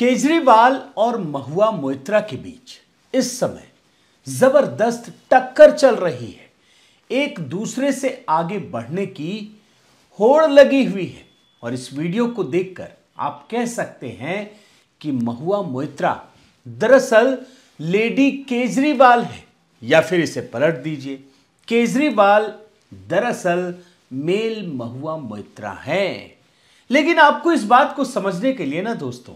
केजरीवाल और महुआ मोइत्रा के बीच इस समय जबरदस्त टक्कर चल रही है एक दूसरे से आगे बढ़ने की होड़ लगी हुई है और इस वीडियो को देखकर आप कह सकते हैं कि महुआ मोइत्रा दरअसल लेडी केजरीवाल है या फिर इसे पलट दीजिए केजरीवाल दरअसल मेल महुआ मोइत्रा है लेकिन आपको इस बात को समझने के लिए ना दोस्तों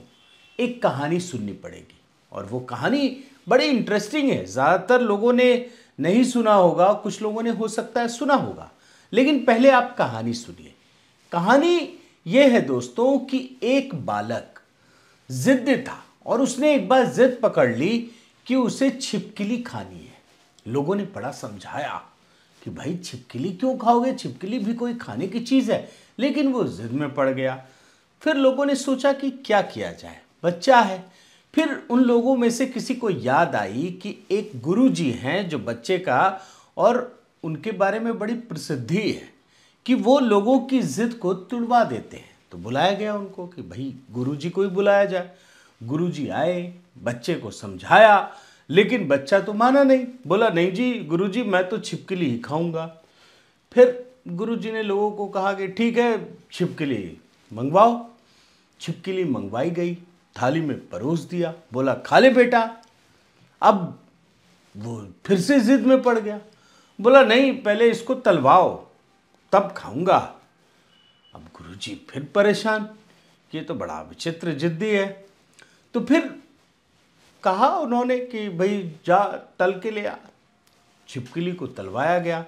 एक कहानी सुननी पड़ेगी और वो कहानी बड़ी इंटरेस्टिंग है ज़्यादातर लोगों ने नहीं सुना होगा कुछ लोगों ने हो सकता है सुना होगा लेकिन पहले आप कहानी सुनिए कहानी ये है दोस्तों कि एक बालक जिद्द था और उसने एक बार जिद पकड़ ली कि उसे छिपकली खानी है लोगों ने बड़ा समझाया कि भाई छिपकली क्यों खाओगे छिपकली भी कोई खाने की चीज़ है लेकिन वो जिद में पड़ गया फिर लोगों ने सोचा कि क्या किया जाए बच्चा है फिर उन लोगों में से किसी को याद आई कि एक गुरु जी हैं जो बच्चे का और उनके बारे में बड़ी प्रसिद्धि है कि वो लोगों की ज़िद को तुड़वा देते हैं तो बुलाया गया उनको कि भाई गुरु जी को ही बुलाया जाए गुरु जी आए बच्चे को समझाया लेकिन बच्चा तो माना नहीं बोला नहीं जी गुरु जी मैं तो छिपकली ही खाऊंगा फिर गुरु जी ने लोगों को कहा कि ठीक है छिपकली मंगवाओ छिपकली मंगवाई गई थाली में परोस दिया बोला खा ले बेटा अब वो फिर से जिद में पड़ गया बोला नहीं पहले इसको तलवाओ तब खाऊंगा अब गुरुजी फिर परेशान ये तो बड़ा विचित्र जिद्दी है तो फिर कहा उन्होंने कि भाई जा तल के ले आ छिपकली को तलवाया गया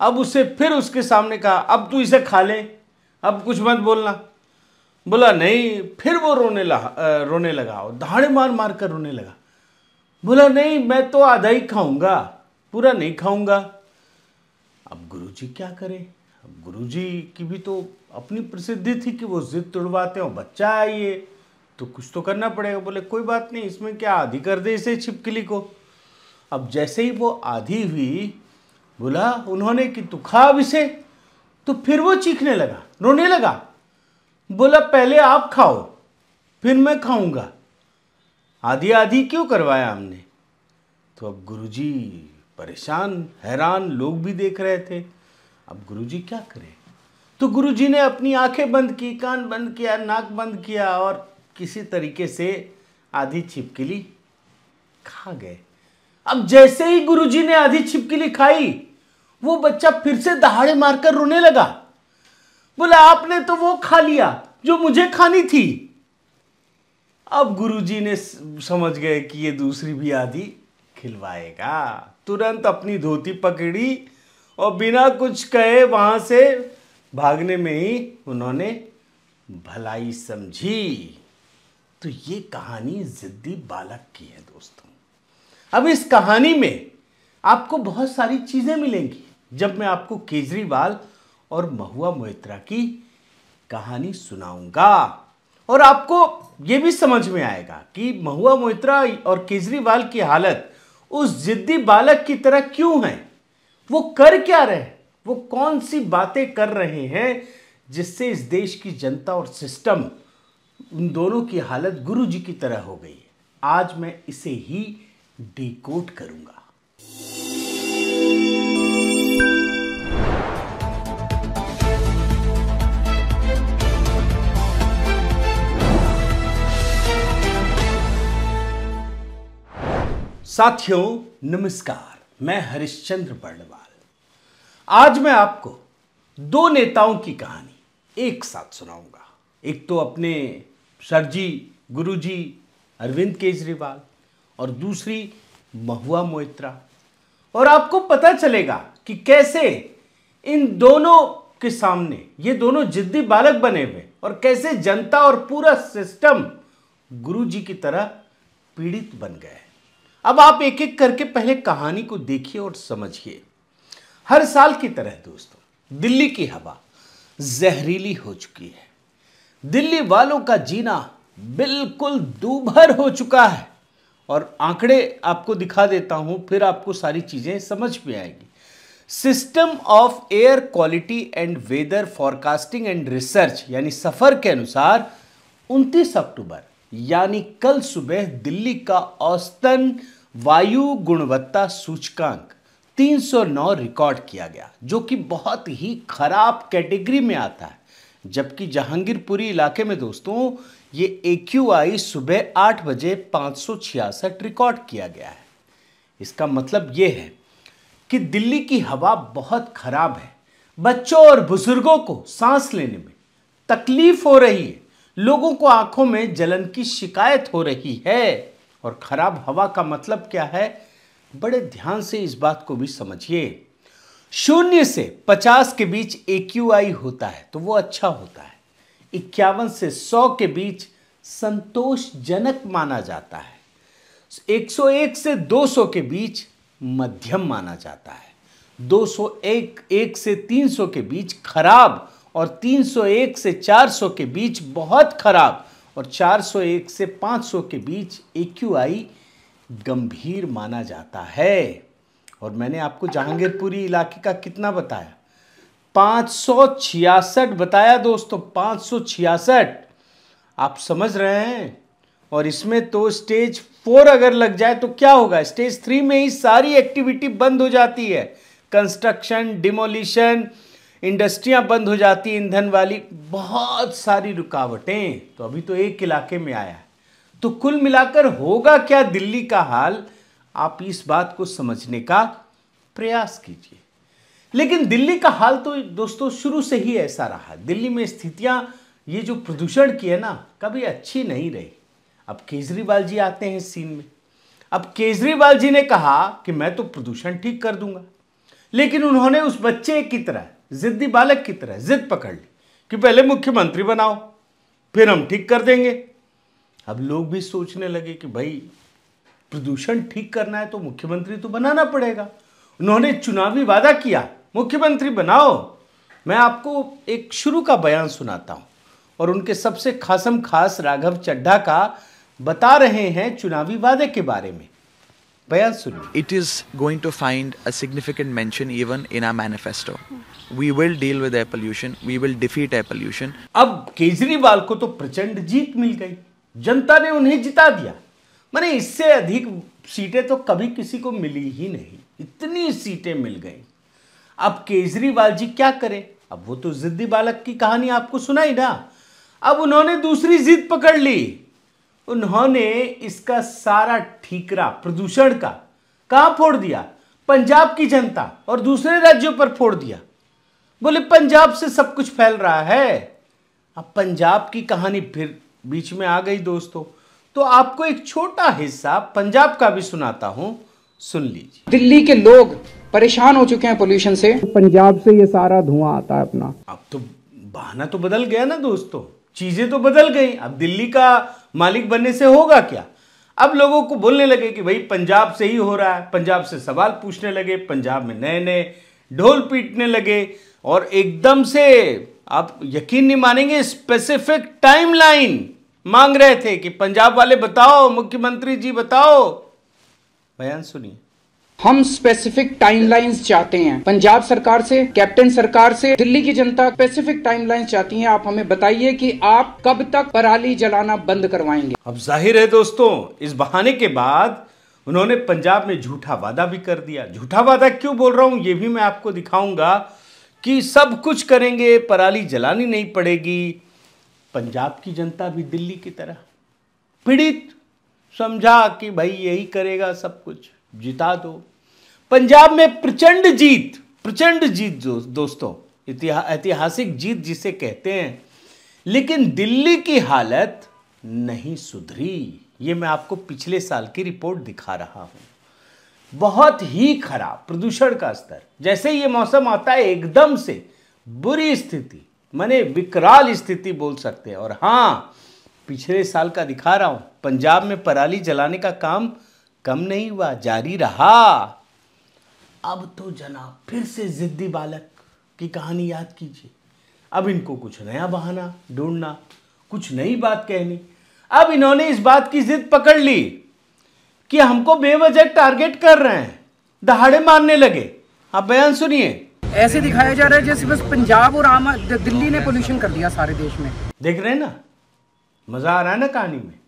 अब उसे फिर उसके सामने कहा अब तू इसे खा ले अब कुछ मत बोलना बोला नहीं फिर वो रोने लगा रोने लगा दहाड़े मार मार कर रोने लगा बोला नहीं मैं तो आधा ही खाऊंगा पूरा नहीं खाऊंगा अब गुरुजी क्या करें अब गुरुजी की भी तो अपनी प्रसिद्धि थी कि वो जिद तुड़वाते हैं बच्चा है ये तो कुछ तो करना पड़ेगा बोले कोई बात नहीं इसमें क्या आधी कर दे इसे छिपकली को अब जैसे ही वो आधी हुई बोला उन्होंने कि तू खा अब इसे तो फिर वो चीखने लगा रोने लगा बोला पहले आप खाओ फिर मैं खाऊंगा आधी आधी क्यों करवाया हमने तो अब गुरुजी परेशान हैरान लोग भी देख रहे थे अब गुरुजी क्या करें तो गुरुजी ने अपनी आंखें बंद की कान बंद किया नाक बंद किया और किसी तरीके से आधी छिपकली खा गए अब जैसे ही गुरुजी ने आधी छिपकली खाई वो बच्चा फिर से दहाड़े मारकर रोने लगा बोला आपने तो वो खा लिया जो मुझे खानी थी अब गुरुजी ने समझ गए कि ये दूसरी भी आदि खिलवाएगा तुरंत अपनी धोती पकड़ी और बिना कुछ कहे वहां से भागने में ही उन्होंने भलाई समझी तो ये कहानी जिद्दी बालक की है दोस्तों अब इस कहानी में आपको बहुत सारी चीजें मिलेंगी जब मैं आपको केजरीवाल और महुआ मोहित्रा की कहानी सुनाऊंगा और आपको ये भी समझ में आएगा कि महुआ मोहित्रा और केजरीवाल की हालत उस जिद्दी बालक की तरह क्यों है वो कर क्या रहे वो कौन सी बातें कर रहे हैं जिससे इस देश की जनता और सिस्टम उन दोनों की हालत गुरु जी की तरह हो गई आज मैं इसे ही डिकोड करूंगा साथियों नमस्कार मैं हरिश्चंद्र बर्णवाल आज मैं आपको दो नेताओं की कहानी एक साथ सुनाऊंगा एक तो अपने सर जी गुरु जी अरविंद केजरीवाल और दूसरी महुआ मोइत्रा और आपको पता चलेगा कि कैसे इन दोनों के सामने ये दोनों जिद्दी बालक बने हुए और कैसे जनता और पूरा सिस्टम गुरुजी की तरह पीड़ित बन गए अब आप एक एक करके पहले कहानी को देखिए और समझिए हर साल की तरह दोस्तों दिल्ली की हवा जहरीली हो चुकी है दिल्ली वालों का जीना बिल्कुल दूभर हो चुका है और आंकड़े आपको दिखा देता हूं फिर आपको सारी चीजें समझ में आएगी system of air quality and weather forecasting and research यानी सफर के अनुसार 29 अक्टूबर यानी कल सुबह दिल्ली का औसतन वायु गुणवत्ता सूचकांक 309 रिकॉर्ड किया गया जो कि बहुत ही खराब कैटेगरी में आता है जबकि जहांगीरपुरी इलाके में दोस्तों ये ए सुबह आठ बजे पाँच रिकॉर्ड किया गया है इसका मतलब ये है कि दिल्ली की हवा बहुत खराब है बच्चों और बुजुर्गों को सांस लेने में तकलीफ हो रही है लोगों को आंखों में जलन की शिकायत हो रही है और खराब हवा का मतलब क्या है बड़े ध्यान से इस बात को भी समझिए शून्य से पचास के बीच आई होता है तो वो अच्छा होता है इक्यावन से सौ के बीच संतोषजनक माना जाता है 101 से 200 के बीच मध्यम माना जाता है 201 एक से 300 के बीच खराब और 301 से 400 के बीच बहुत खराब और 401 से 500 के बीच ए गंभीर माना जाता है और मैंने आपको जहांगीरपुरी इलाके का कितना बताया पाँच बताया दोस्तों पाँच आप समझ रहे हैं और इसमें तो स्टेज फोर अगर लग जाए तो क्या होगा स्टेज थ्री में ही सारी एक्टिविटी बंद हो जाती है कंस्ट्रक्शन डिमोलिशन इंडस्ट्रियां बंद हो जाती ईंधन वाली बहुत सारी रुकावटें तो अभी तो एक इलाके में आया है तो कुल मिलाकर होगा क्या दिल्ली का हाल आप इस बात को समझने का प्रयास कीजिए लेकिन दिल्ली का हाल तो दोस्तों शुरू से ही ऐसा रहा दिल्ली में स्थितियां ये जो प्रदूषण की है ना कभी अच्छी नहीं रही अब केजरीवाल जी आते हैं सीन में अब केजरीवाल जी ने कहा कि मैं तो प्रदूषण ठीक कर दूंगा लेकिन उन्होंने उस बच्चे की तरह जिद्दी बालक की तरह जिद पकड़ ली कि पहले मुख्यमंत्री बनाओ फिर हम ठीक कर देंगे अब लोग भी सोचने लगे कि भाई प्रदूषण ठीक करना है तो मुख्यमंत्री तो बनाना पड़ेगा उन्होंने चुनावी वादा किया मुख्यमंत्री बनाओ मैं आपको एक शुरू का बयान सुनाता हूं और उनके सबसे खासम खास राघव चड्ढा का बता रहे हैं चुनावी वादे के बारे में बयान सुनिए it is going to find a significant mention even in our manifesto we will deal with air pollution we will defeat air pollution अब केजरीवाल को तो प्रचंड जीत मिल गई जनता ने उन्हें जिता दिया मैंने इससे अधिक सीटें तो कभी किसी को मिली ही नहीं इतनी सीटें मिल गई अब केजरीवाल जी क्या करें अब वो तो जिद्दी बालक की कहानी आपको सुनाई ना अब उन्होंने दूसरी जिद पकड़ ली उन्होंने इसका सारा ठीकरा प्रदूषण का कहा फोड़ दिया पंजाब की जनता और दूसरे राज्यों पर फोड़ दिया बोले पंजाब से सब कुछ फैल रहा है अब पंजाब की कहानी फिर बीच में आ गई दोस्तों तो आपको एक छोटा हिस्सा पंजाब का भी सुनाता हूं सुन लीजिए दिल्ली के लोग परेशान हो चुके हैं पोल्यूशन से पंजाब से ये सारा धुआं आता है अपना अब तो बहाना तो बदल गया ना दोस्तों चीजें तो बदल गई अब दिल्ली का मालिक बनने से होगा क्या अब लोगों को बोलने लगे कि भाई पंजाब से ही हो रहा है पंजाब से सवाल पूछने लगे पंजाब में नए नए ढोल पीटने लगे और एकदम से आप यकीन नहीं मानेंगे स्पेसिफिक टाइमलाइन मांग रहे थे कि पंजाब वाले बताओ मुख्यमंत्री जी बताओ बयान सुनिए हम स्पेसिफिक टाइमलाइंस चाहते हैं पंजाब सरकार से कैप्टन सरकार से दिल्ली की जनता स्पेसिफिक टाइमलाइंस चाहती है आप हमें बताइए कि आप कब तक पराली जलाना बंद करवाएंगे अब जाहिर है दोस्तों इस बहाने के बाद उन्होंने पंजाब में झूठा वादा भी कर दिया झूठा वादा क्यों बोल रहा हूं ये भी मैं आपको दिखाऊंगा कि सब कुछ करेंगे पराली जलानी नहीं पड़ेगी पंजाब की जनता भी दिल्ली की तरह पीड़ित समझा कि भाई यही करेगा सब कुछ जिता दो पंजाब में प्रचंड जीत प्रचंड जीत जो दोस्तों ऐतिहासिक जीत जिसे कहते हैं लेकिन दिल्ली की हालत नहीं सुधरी ये मैं आपको पिछले साल की रिपोर्ट दिखा रहा हूं बहुत ही खराब प्रदूषण का स्तर जैसे ये मौसम आता है एकदम से बुरी स्थिति मैंने विकराल स्थिति बोल सकते हैं और हाँ पिछले साल का दिखा रहा हूं पंजाब में पराली जलाने का काम कम नहीं हुआ जारी रहा अब तो जनाब फिर से ज़िद्दी बालक की कहानी याद कीजिए अब इनको कुछ नया बहाना ढूंढना कुछ नई बात कहनी अब इन्होंने इस बात की जिद पकड़ ली कि हमको बेवजह टारगेट कर रहे हैं दहाड़े मारने लगे आप बयान सुनिए ऐसे दिखाया जा रहा है जैसे बस पंजाब और आम दिल्ली ने पोल्यूशन कर दिया सारे देश में देख रहे हैं ना मजा आ रहा है ना कहानी में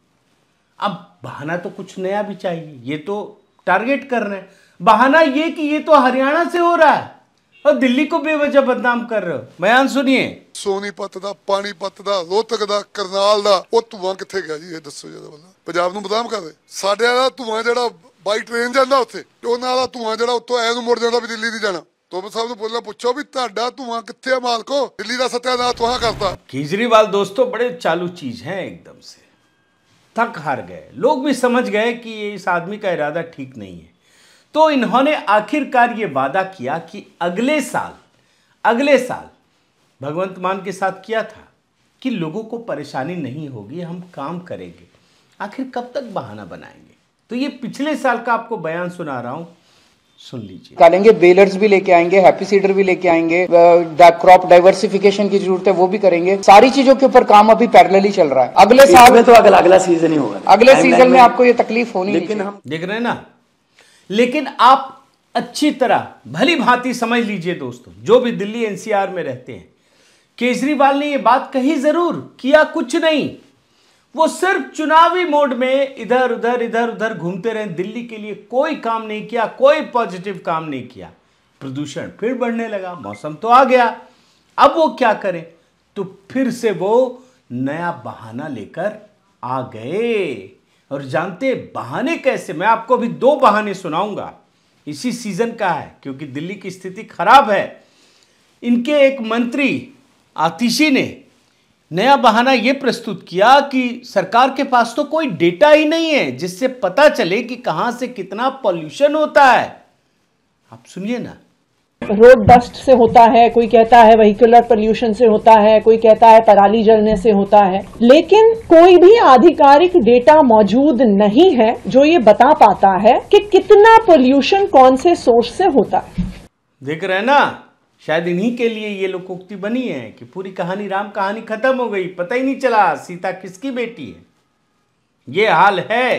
अब बहाना तो कुछ नया भी चाहिए ये तो टारगेट कर रहे हैं बहाना ये कि ये तो हरियाणा से हो रहा है और दिल्ली को बेवजह बदनाम कर रहे हो बयान सुनिए ਸੋਨੀਪਤ ਦਾ ਪਾਣੀਪਤ ਦਾ ਰੋਹਤਕ ਦਾ ਕਰਨਾਲ ਦਾ ਉਹ ਧੂਆਂ ਕਿੱਥੇ ਗਿਆ ਜੀ ਇਹ ਦੱਸੋ ਜਰਾ ਬੱਲਾ ਪੰਜਾਬ ਨੂੰ ਬਦਨਾਮ ਕਰ ਰਹੇ ਸਾਡੇ ਵਾਲਾ ਧੂਆਂ ਜਿਹੜਾ ਬਾਈ ਟ੍ਰੇਨ ਜਾਂਦਾ ਉੱਥੇ ਤੇ ਉਹਨਾਂ ਵਾਲਾ ਧੂਆਂ ਜਿਹੜਾ ਉੱਥੋਂ ਐ ਨੂੰ ਮੁੜ ਜਾਂਦਾ ਵੀ ਦਿੱਲੀ ਦੀ ਜਾਣਾ ਤੋਮਰ ਸਾਹਿਬ ਨੂੰ ਬੋਲਣਾ ਪੁੱਛੋ ਵੀ ਤੁਹਾਡਾ ਧੂਆਂ ਕਿੱਥੇ ਆ ਮਾਲਕੋ ਦਿੱਲੀ ਦਾ ਸਤਿਆਨਾਸ਼ ਤੁਹਾਂ ਕਰਤਾ केजरीवाल दोस्तों बड़े चालू चीज हैं एकदम से थक हार गए लोग भी समझ गए कि ये इस आदमी का इरादा ठीक नहीं है तो इन्होंने आखिरकार ये वादा किया कि अगले साल अगले साल भगवंत मान के साथ किया था कि लोगों को परेशानी नहीं होगी हम काम करेंगे आखिर कब तक बहाना बनाएंगे तो ये पिछले साल का आपको बयान सुना रहा हूं सुन लीजिए निकालेंगे बेलर्स भी लेके आएंगे हैप्पी सीडर भी लेके आएंगे क्रॉप डाइवर्सिफिकेशन की जरूरत है वो भी करेंगे सारी चीजों के ऊपर काम अभी ही चल रहा है अगले साल में तो अगला अगला सीजन ही होगा अगले सीजन में आपको ये तकलीफ होनी लेकिन हम देख रहे हैं ना लेकिन आप अच्छी तरह भली भांति समझ लीजिए दोस्तों जो भी दिल्ली एनसीआर में रहते हैं केजरीवाल ने यह बात कही जरूर किया कुछ नहीं वो सिर्फ चुनावी मोड में इधर उधर इधर उधर घूमते रहे दिल्ली के लिए कोई काम नहीं किया कोई पॉजिटिव काम नहीं किया प्रदूषण फिर बढ़ने लगा मौसम तो आ गया अब वो क्या करें तो फिर से वो नया बहाना लेकर आ गए और जानते बहाने कैसे मैं आपको अभी दो बहाने सुनाऊंगा इसी सीजन का है क्योंकि दिल्ली की स्थिति खराब है इनके एक मंत्री आतिशी ने नया बहाना ये प्रस्तुत किया कि सरकार के पास तो कोई डेटा ही नहीं है जिससे पता चले कि कहां से कितना पॉल्यूशन होता है आप सुनिए ना रोड डस्ट से होता है कोई कहता है वहीकुलर पोल्यूशन से होता है कोई कहता है पराली जलने से होता है लेकिन कोई भी आधिकारिक डेटा मौजूद नहीं है जो ये बता पाता है कि कितना पोल्यूशन कौन से सोर्स से होता है देख रहे ना शायद इन्हीं के लिए ये लोकोक्ति बनी है कि पूरी कहानी राम कहानी खत्म हो गई पता ही नहीं चला सीता किसकी बेटी है ये हाल है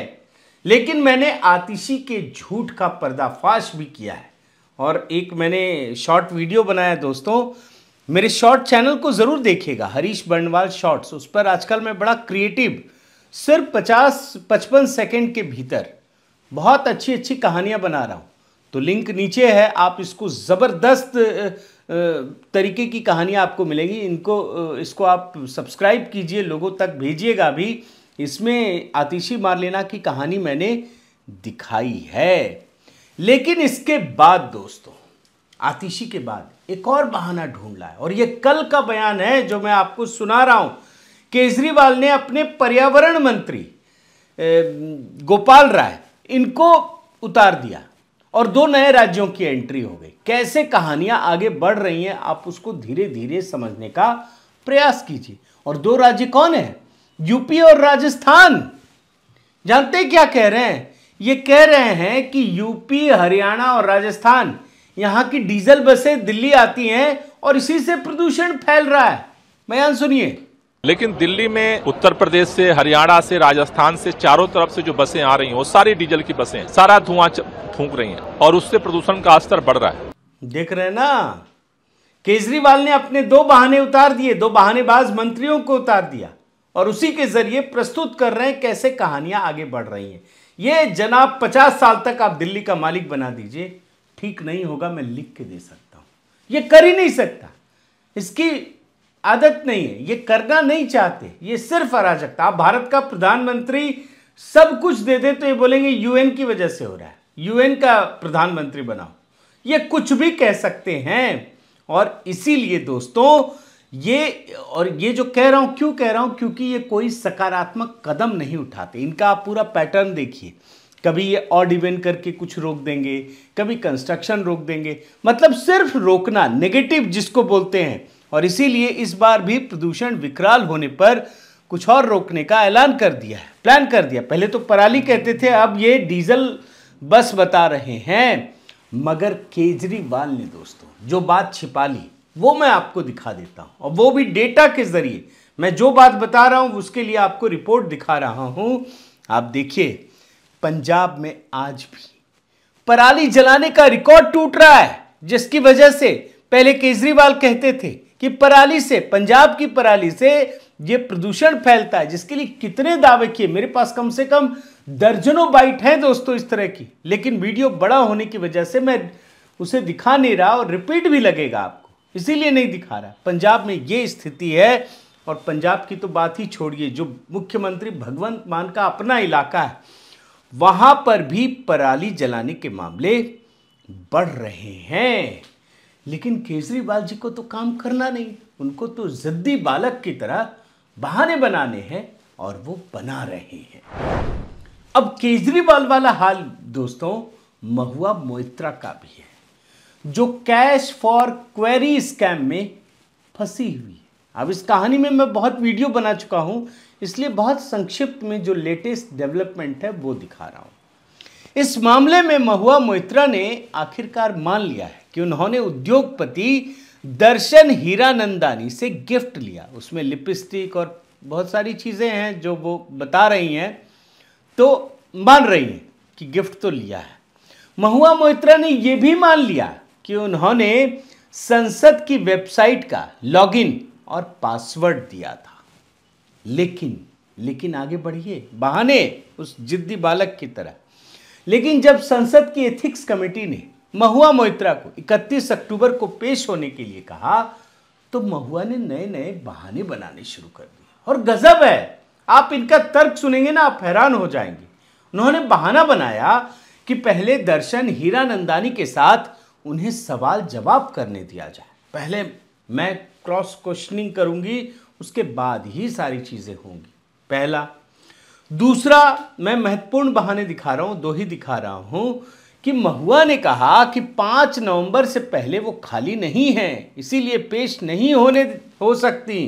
लेकिन मैंने आतिशी के झूठ का पर्दाफाश भी किया है और एक मैंने शॉर्ट वीडियो बनाया दोस्तों मेरे शॉर्ट चैनल को ज़रूर देखेगा हरीश बर्णवाल शॉर्ट्स उस पर आजकल मैं बड़ा क्रिएटिव सिर्फ पचास पचपन सेकेंड के भीतर बहुत अच्छी अच्छी कहानियाँ बना रहा हूँ तो लिंक नीचे है आप इसको ज़बरदस्त तरीके की कहानियाँ आपको मिलेंगी इनको इसको आप सब्सक्राइब कीजिए लोगों तक भेजिएगा भी इसमें आतिशी मार लेना की कहानी मैंने दिखाई है लेकिन इसके बाद दोस्तों आतिशी के बाद एक और बहाना ढूंढ लाया और यह कल का बयान है जो मैं आपको सुना रहा हूं केजरीवाल ने अपने पर्यावरण मंत्री गोपाल राय इनको उतार दिया और दो नए राज्यों की एंट्री हो गई कैसे कहानियां आगे बढ़ रही हैं आप उसको धीरे धीरे समझने का प्रयास कीजिए और दो राज्य कौन है यूपी और राजस्थान जानते क्या कह रहे हैं ये कह रहे हैं कि यूपी हरियाणा और राजस्थान यहां की डीजल बसें दिल्ली आती हैं और इसी से प्रदूषण फैल रहा है बयान सुनिए लेकिन दिल्ली में उत्तर प्रदेश से हरियाणा से राजस्थान से चारों तरफ से जो बसें आ रही हैं वो सारी डीजल की बसें सारा धुआं फूक रही हैं और उससे प्रदूषण का स्तर बढ़ रहा है देख रहे हैं ना केजरीवाल ने अपने दो बहाने उतार दिए दो बहानेबाज मंत्रियों को उतार दिया और उसी के जरिए प्रस्तुत कर रहे हैं कैसे कहानियां आगे बढ़ रही हैं ये जनाब पचास साल तक आप दिल्ली का मालिक बना दीजिए ठीक नहीं होगा मैं लिख के दे सकता हूं ये कर ही नहीं सकता इसकी आदत नहीं है ये करना नहीं चाहते ये सिर्फ अराजकता आप भारत का प्रधानमंत्री सब कुछ दे दे तो ये बोलेंगे यूएन की वजह से हो रहा है यूएन का प्रधानमंत्री बनाओ ये कुछ भी कह सकते हैं और इसीलिए दोस्तों ये और ये जो कह रहा हूं क्यों कह रहा हूं क्योंकि ये कोई सकारात्मक कदम नहीं उठाते इनका आप पूरा पैटर्न देखिए कभी ये ऑड इवेंट करके कुछ रोक देंगे कभी कंस्ट्रक्शन रोक देंगे मतलब सिर्फ रोकना नेगेटिव जिसको बोलते हैं और इसीलिए इस बार भी प्रदूषण विकराल होने पर कुछ और रोकने का ऐलान कर दिया है प्लान कर दिया पहले तो पराली कहते थे अब ये डीजल बस बता रहे हैं मगर केजरीवाल ने दोस्तों जो बात छिपा ली वो मैं आपको दिखा देता हूँ और वो भी डेटा के ज़रिए मैं जो बात बता रहा हूँ उसके लिए आपको रिपोर्ट दिखा रहा हूँ आप देखिए पंजाब में आज भी पराली जलाने का रिकॉर्ड टूट रहा है जिसकी वजह से पहले केजरीवाल कहते थे कि पराली से पंजाब की पराली से ये प्रदूषण फैलता है जिसके लिए कितने दावे किए मेरे पास कम से कम दर्जनों बाइट हैं दोस्तों इस तरह की लेकिन वीडियो बड़ा होने की वजह से मैं उसे दिखा नहीं रहा और रिपीट भी लगेगा आपको इसीलिए नहीं दिखा रहा पंजाब में ये स्थिति है और पंजाब की तो बात ही छोड़िए जो मुख्यमंत्री भगवंत मान का अपना इलाका है वहाँ पर भी पराली जलाने के मामले बढ़ रहे हैं लेकिन केजरीवाल जी को तो काम करना नहीं उनको तो जिद्दी बालक की तरह बहाने बनाने हैं और वो बना रहे हैं अब केजरीवाल वाला हाल दोस्तों महुआ मोइत्रा का भी है जो कैश फॉर क्वेरी स्कैम में फंसी हुई है अब इस कहानी में मैं बहुत वीडियो बना चुका हूं इसलिए बहुत संक्षिप्त में जो लेटेस्ट डेवलपमेंट है वो दिखा रहा हूं इस मामले में महुआ मोहित्रा ने आखिरकार मान लिया है कि उन्होंने उद्योगपति दर्शन हीरानंदानी से गिफ्ट लिया उसमें लिपस्टिक और बहुत सारी चीज़ें हैं जो वो बता रही हैं तो मान रही हैं कि गिफ्ट तो लिया है महुआ मोहित्रा ने यह भी मान लिया है कि उन्होंने संसद की वेबसाइट का लॉगिन और पासवर्ड दिया था लेकिन लेकिन आगे बढ़िए बहाने उस जिद्दी बालक की तरह लेकिन जब संसद की एथिक्स कमेटी ने महुआ मोहित्रा को 31 अक्टूबर को पेश होने के लिए कहा तो महुआ ने नए नए बहाने बनाने शुरू कर दिए और गजब है आप इनका तर्क सुनेंगे ना आप हैरान हो जाएंगे उन्होंने बहाना बनाया कि पहले दर्शन हीरा नंदानी के साथ उन्हें सवाल जवाब करने दिया जाए पहले मैं क्रॉस क्वेश्चनिंग करूंगी उसके बाद ही सारी चीज़ें होंगी पहला दूसरा मैं महत्वपूर्ण बहाने दिखा रहा हूं दो ही दिखा रहा हूं कि महुआ ने कहा कि पांच नवंबर से पहले वो खाली नहीं है इसीलिए पेश नहीं होने हो सकती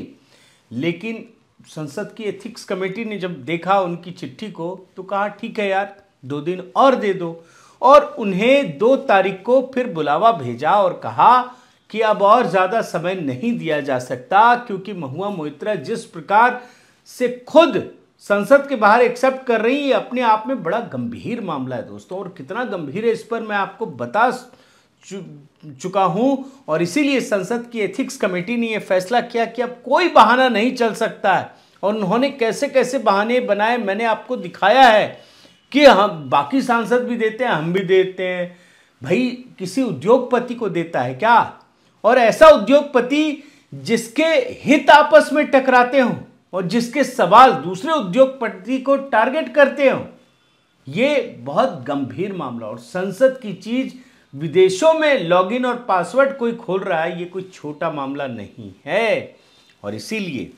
लेकिन संसद की एथिक्स कमेटी ने जब देखा उनकी चिट्ठी को तो कहा ठीक है यार दो दिन और दे दो और उन्हें दो तारीख को फिर बुलावा भेजा और कहा कि अब और ज़्यादा समय नहीं दिया जा सकता क्योंकि महुआ मोहित्रा जिस प्रकार से खुद संसद के बाहर एक्सेप्ट कर रही है अपने आप में बड़ा गंभीर मामला है दोस्तों और कितना गंभीर है इस पर मैं आपको बता चु, चुका हूं और इसीलिए संसद की एथिक्स कमेटी ने यह फैसला किया कि अब कोई बहाना नहीं चल सकता है और उन्होंने कैसे कैसे बहाने बनाए मैंने आपको दिखाया है कि हम बाकी सांसद भी देते हैं हम भी देते हैं भाई किसी उद्योगपति को देता है क्या और ऐसा उद्योगपति जिसके हित आपस में टकराते हों और जिसके सवाल दूसरे उद्योगपति को टारगेट करते हों ये बहुत गंभीर मामला और संसद की चीज विदेशों में लॉगिन और पासवर्ड कोई खोल रहा है ये कोई छोटा मामला नहीं है और इसीलिए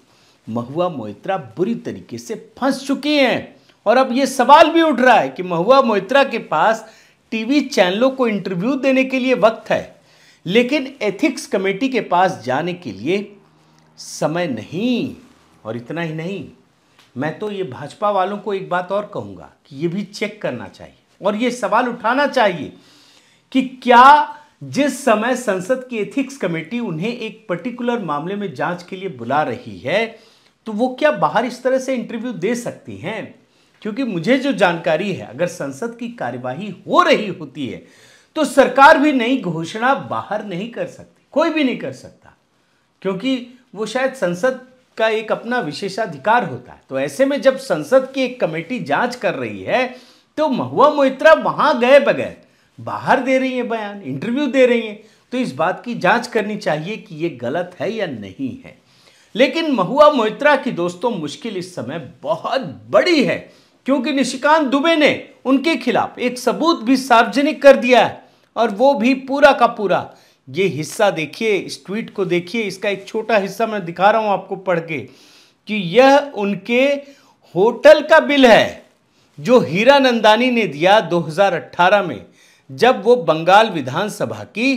महुआ मोहित्रा बुरी तरीके से फंस चुकी हैं और अब ये सवाल भी उठ रहा है कि महुआ मोहित्रा के पास टीवी चैनलों को इंटरव्यू देने के लिए वक्त है लेकिन एथिक्स कमेटी के पास जाने के लिए समय नहीं और इतना ही नहीं मैं तो ये भाजपा वालों को एक बात और कहूँगा कि ये भी चेक करना चाहिए और ये सवाल उठाना चाहिए कि क्या जिस समय संसद की एथिक्स कमेटी उन्हें एक पर्टिकुलर मामले में जांच के लिए बुला रही है तो वो क्या बाहर इस तरह से इंटरव्यू दे सकती हैं क्योंकि मुझे जो जानकारी है अगर संसद की कार्यवाही हो रही होती है तो सरकार भी नई घोषणा बाहर नहीं कर सकती कोई भी नहीं कर सकता क्योंकि वो शायद संसद का एक अपना विशेषाधिकार होता है तो ऐसे में जब संसद की एक कमेटी जांच कर रही है तो महुआ मोहित्रा वहां गए बगैर बाहर दे रही है बयान इंटरव्यू दे रही है तो इस बात की जांच करनी चाहिए कि ये गलत है या नहीं है लेकिन महुआ मोहित्रा की दोस्तों मुश्किल इस समय बहुत बड़ी है क्योंकि निशिकांत दुबे ने उनके खिलाफ एक सबूत भी सार्वजनिक कर दिया है और वो भी पूरा का पूरा ये हिस्सा देखिए इस ट्वीट को देखिए इसका एक छोटा हिस्सा मैं दिखा रहा हूं आपको पढ़ के कि यह उनके होटल का बिल है जो हीरा नंदानी ने दिया 2018 में जब वो बंगाल विधानसभा की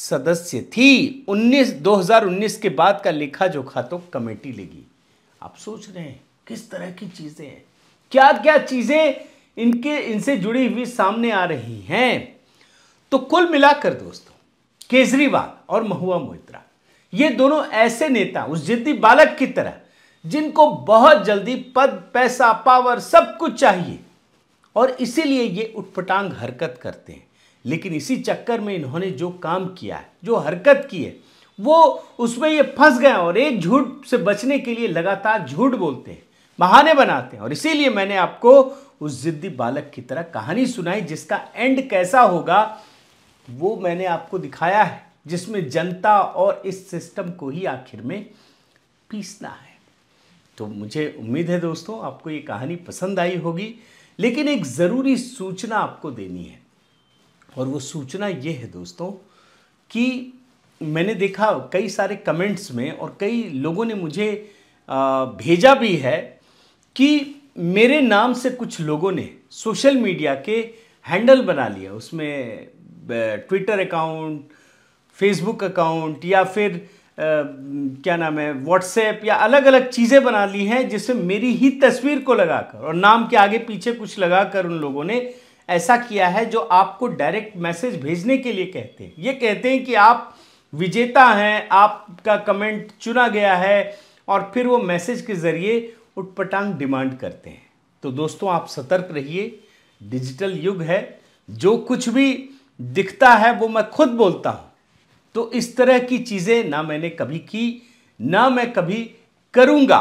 सदस्य थी 19 2019 के बाद का लेखा जोखा तो कमेटी लेगी आप सोच रहे हैं किस तरह की चीज़ें हैं क्या क्या चीज़ें इनके इनसे जुड़ी हुई सामने आ रही हैं तो कुल मिलाकर दोस्तों केजरीवाल और महुआ मोहित्रा ये दोनों ऐसे नेता उस जिद्दी बालक की तरह जिनको बहुत जल्दी पद पैसा पावर सब कुछ चाहिए और इसीलिए ये उठपटांग हरकत करते हैं लेकिन इसी चक्कर में इन्होंने जो काम किया है जो हरकत की है वो उसमें ये फंस गए और एक झूठ से बचने के लिए लगातार झूठ बोलते हैं बहाने बनाते हैं और इसीलिए मैंने आपको उस जिद्दी बालक की तरह कहानी सुनाई जिसका एंड कैसा होगा वो मैंने आपको दिखाया है जिसमें जनता और इस सिस्टम को ही आखिर में पीसना है तो मुझे उम्मीद है दोस्तों आपको ये कहानी पसंद आई होगी लेकिन एक ज़रूरी सूचना आपको देनी है और वो सूचना ये है दोस्तों कि मैंने देखा कई सारे कमेंट्स में और कई लोगों ने मुझे भेजा भी है कि मेरे नाम से कुछ लोगों ने सोशल मीडिया के हैंडल बना लिया उसमें ट्विटर अकाउंट फेसबुक अकाउंट या फिर आ, क्या नाम है व्हाट्सएप या अलग अलग चीज़ें बना ली हैं जिसमें मेरी ही तस्वीर को लगाकर और नाम के आगे पीछे कुछ लगाकर उन लोगों ने ऐसा किया है जो आपको डायरेक्ट मैसेज भेजने के लिए कहते हैं ये कहते हैं कि आप विजेता हैं आपका कमेंट चुना गया है और फिर वो मैसेज के ज़रिए उटपटांग डिमांड करते हैं तो दोस्तों आप सतर्क रहिए डिजिटल युग है जो कुछ भी दिखता है वो मैं खुद बोलता हूँ तो इस तरह की चीज़ें ना मैंने कभी की ना मैं कभी करूँगा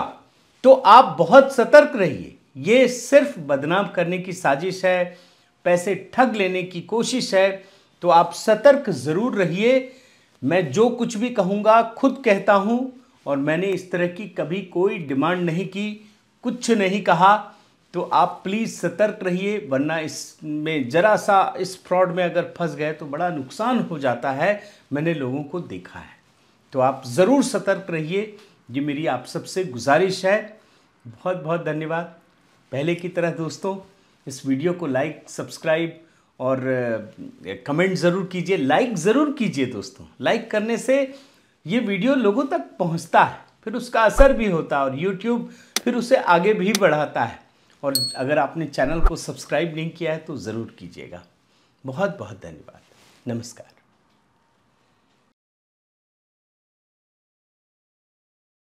तो आप बहुत सतर्क रहिए ये सिर्फ बदनाम करने की साजिश है पैसे ठग लेने की कोशिश है तो आप सतर्क ज़रूर रहिए मैं जो कुछ भी कहूँगा खुद कहता हूँ और मैंने इस तरह की कभी कोई डिमांड नहीं की कुछ नहीं कहा तो आप प्लीज़ सतर्क रहिए वरना इसमें ज़रा सा इस फ्रॉड में अगर फंस गए तो बड़ा नुकसान हो जाता है मैंने लोगों को देखा है तो आप ज़रूर सतर्क रहिए ये मेरी आप सबसे गुजारिश है बहुत बहुत धन्यवाद पहले की तरह दोस्तों इस वीडियो को लाइक सब्सक्राइब और कमेंट ज़रूर कीजिए लाइक ज़रूर कीजिए दोस्तों लाइक करने से ये वीडियो लोगों तक पहुंचता है फिर उसका असर भी होता है और यूट्यूब फिर उसे आगे भी बढ़ाता है और अगर आपने चैनल को सब्सक्राइब नहीं किया है तो ज़रूर कीजिएगा बहुत बहुत धन्यवाद नमस्कार